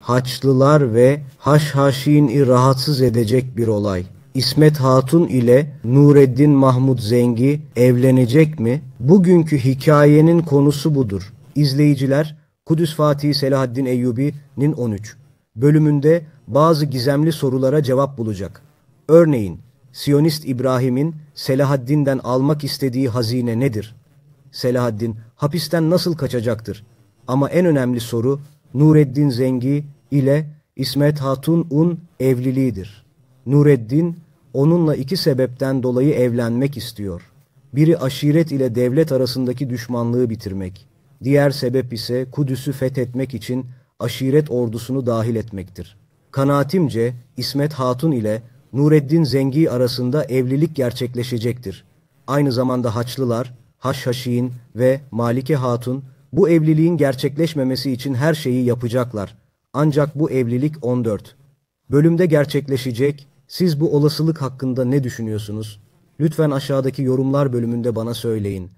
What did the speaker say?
Haçlılar ve Haşhaşi'ni rahatsız edecek bir olay. İsmet Hatun ile Nureddin Mahmut Zengi evlenecek mi? Bugünkü hikayenin konusu budur. İzleyiciler Kudüs Fatih Selahaddin Eyyubi'nin 13 bölümünde bazı gizemli sorulara cevap bulacak. Örneğin Siyonist İbrahim'in Selahaddin'den almak istediği hazine nedir? Selahaddin hapisten nasıl kaçacaktır? Ama en önemli soru Nureddin Zengi ile İsmet Hatun Un evliliğidir. Nureddin onunla iki sebepten dolayı evlenmek istiyor. Biri aşiret ile devlet arasındaki düşmanlığı bitirmek. Diğer sebep ise Kudüs'ü fethetmek için aşiret ordusunu dahil etmektir. Kanaatimce İsmet Hatun ile Nureddin Zengi arasında evlilik gerçekleşecektir. Aynı zamanda Haçlılar, Haşhaşin ve Malike Hatun bu evliliğin gerçekleşmemesi için her şeyi yapacaklar. Ancak bu evlilik 14. Bölümde gerçekleşecek. Siz bu olasılık hakkında ne düşünüyorsunuz? Lütfen aşağıdaki yorumlar bölümünde bana söyleyin.